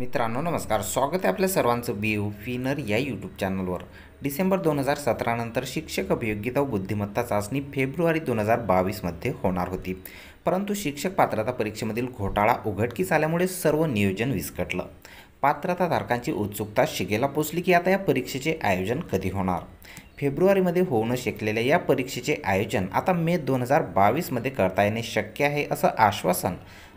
मित्रांनो नमस्कार स्वागत आहे आपल्या सर्वांचं बी यू फिनर या यूट्यूब चॅनलवर डिसेंबर दोन हजार सतरानंतर शिक्षक अभियोग्यता व बुद्धिमत्ता चाचणी फेब्रुवारी दोन हजार बावीसमध्ये होणार होती परंतु शिक्षक पात्रता परीक्षेमधील घोटाळा उघडकीस आल्यामुळे सर्व नियोजन विस्कटलं पात्रताधारकांची उत्सुकता शिगेला पोचली की आता या परीक्षेचे आयोजन कधी होणार फेब्रुवारीमध्ये न शकलेल्या या परीक्षेचे आयोजन आता मे दोन हजार बावीसमध्ये करता येणे शक्य आहे असं आश्वासन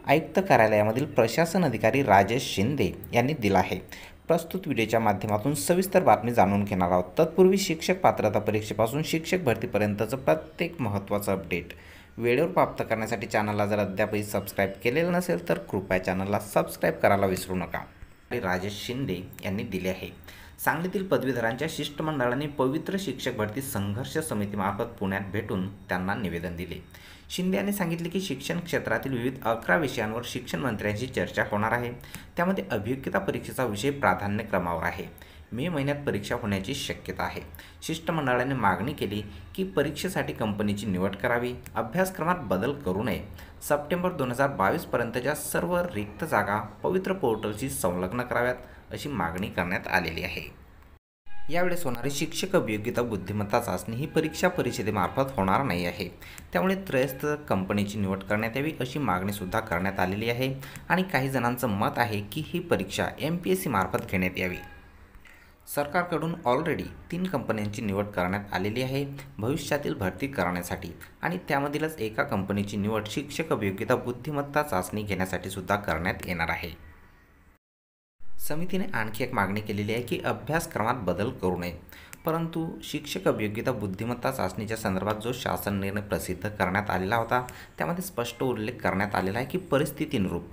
आयुक्त कार्यालयामधील प्रशासन अधिकारी राजेश शिंदे यांनी दिलं आहे प्रस्तुत व्हिडिओच्या माध्यमातून सविस्तर बातमी जाणून घेणार आहोत तत्पूर्वी शिक्षक पात्रता परीक्षेपासून शिक्षक भरतीपर्यंतचं प्रत्येक महत्त्वाचं अपडेट वेळेवर प्राप्त करण्यासाठी चॅनलला जर अद्यापही सबस्क्राईब केलेलं नसेल तर कृपया चॅनलला सबस्क्राईब करायला विसरू नका राजेश शिंदे यांनी दिले आहे सांगलीतील पदवीधरांच्या शिष्टमंडळाने पवित्र शिक्षक भरती संघर्ष समितीमार्फत पुण्यात भेटून त्यांना निवेदन दिले शिंदे यांनी सांगितले की शिक्षण क्षेत्रातील विविध अकरा विषयांवर शिक्षण मंत्र्यांशी चर्चा होणार आहे त्यामध्ये अभियोग्यता परीक्षेचा विषय प्राधान्यक्रमावर आहे मे महिन्यात परीक्षा होण्याची शक्यता आहे शिष्टमंडळाने मागणी केली की परीक्षेसाठी कंपनीची निवड करावी अभ्यासक्रमात बदल करू नये सप्टेंबर दोन हजार बावीसपर्यंतच्या सर्व रिक्त जागा पवित्र पोर्टलशी संलग्न कराव्यात अशी मागणी करण्यात आलेली आहे यावेळेस होणारी शिक्षक अभियोग्यता बुद्धिमत्ता चाचणी ही परीक्षा परिषदेमार्फत होणार नाही आहे त्यामुळे त्रयस्थ कंपनीची निवड करण्यात यावी अशी मागणीसुद्धा करण्यात आलेली आहे आणि काही जणांचं मत आहे की ही परीक्षा एम पी एस सीमार्फत घेण्यात यावी सरकारकडून ऑलरेडी तीन कंपन्यांची निवड करण्यात आलेली आहे भविष्यातील भरती करण्यासाठी आणि त्यामधीलच एका कंपनीची निवड शिक्षक अभियोग्यता बुद्धिमत्ता चाचणी घेण्यासाठी सुद्धा करण्यात येणार आहे समितीने आणखी एक मागणी केलेली आहे की अभ्यासक्रमात बदल करू नये परंतु शिक्षक अभियोग्यता बुद्धिमत्ता चाचणीच्या संदर्भात जो शासन निर्णय प्रसिद्ध करण्यात आलेला होता त्यामध्ये स्पष्ट उल्लेख करण्यात आलेला आहे की परिस्थितीनुरूप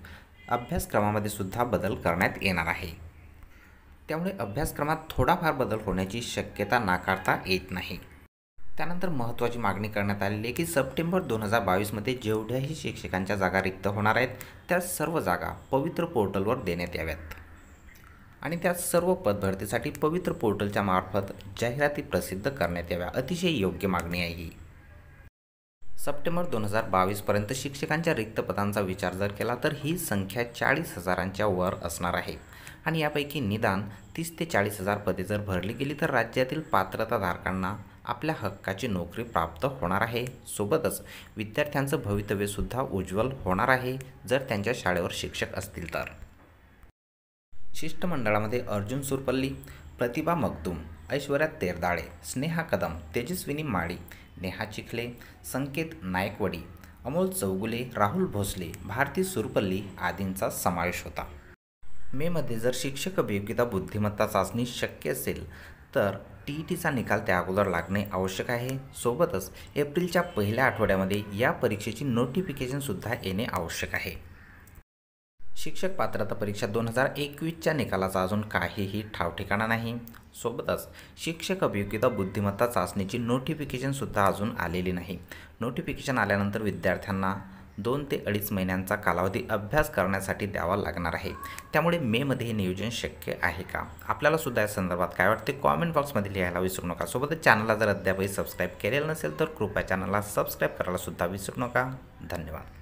अभ्यासक्रमामध्ये सुद्धा बदल करण्यात येणार आहे त्यामुळे अभ्यासक्रमात थोडाफार बदल होण्याची शक्यता नाकारता येत नाही त्यानंतर महत्त्वाची मागणी करण्यात आलेली आहे की सप्टेंबर दोन हजार बावीसमध्ये जेवढ्याही शिक्षकांच्या जागा रिक्त होणार आहेत त्या सर्व जागा पवित्र पोर्टलवर देण्यात याव्यात आणि त्या सर्व पदभरतीसाठी पवित्र पोर्टलच्या मार्फत जाहिराती प्रसिद्ध करण्यात याव्या अतिशय योग्य मागणी आहे ही सप्टेंबर दोन हजार बावीसपर्यंत शिक्षकांच्या रिक्त पदांचा विचार जर केला तर ही संख्या चाळीस हजारांच्या वर असणार आहे आणि यापैकी निदान तीस ते चाळीस हजार पदे जर भरली गेली तर राज्यातील पात्रताधारकांना आपल्या हक्काची नोकरी प्राप्त होणार आहे सोबतच विद्यार्थ्यांचं भवितव्यसुद्धा उज्ज्वल होणार आहे जर त्यांच्या शाळेवर शिक्षक असतील तर शिष्टमंडळामध्ये अर्जुन सुरपल्ली प्रतिभा मगदूम ऐश्वर्या तेरदाळे स्नेहा कदम तेजस्विनी माळी नेहा चिखले संकेत नायकवडी अमोल चौगुले राहुल भोसले भारती सुरपल्ली आदींचा समावेश होता मेमध्ये जर शिक्षक अभियोग्यता बुद्धिमत्ता चाचणी शक्य असेल तर टी ई टीचा निकाल त्या अगोदर लागणे आवश्यक आहे सोबतच एप्रिलच्या पहिल्या आठवड्यामध्ये या परीक्षेची नोटिफिकेशनसुद्धा येणे आवश्यक आहे शिक्षक पात्रता परीक्षा दोन हजार एकवीसच्या निकालाचा अजून काहीही ठाव ठिकाणा नाही सोबतच शिक्षक अभियोग्यता बुद्धिमत्ता चाचणीची नोटिफिकेशनसुद्धा अजून आलेली नाही नोटिफिकेशन आल्यानंतर विद्यार्थ्यांना दोन ते अडीच महिन्यांचा कालावधी अभ्यास करण्यासाठी द्यावा लागणार आहे त्यामुळे मेमध्ये हे नियोजन शक्य आहे का आपल्यालासुद्धा या संदर्भात काय वाटते कॉमेंट बॉक्समध्ये लिहायला विसरू नका सोबतच चॅनलला जर अद्यापही सबस्क्राईब केलेलं नसेल तर कृपया चॅनलला सबस्क्राईब करायलासुद्धा विसरू नका धन्यवाद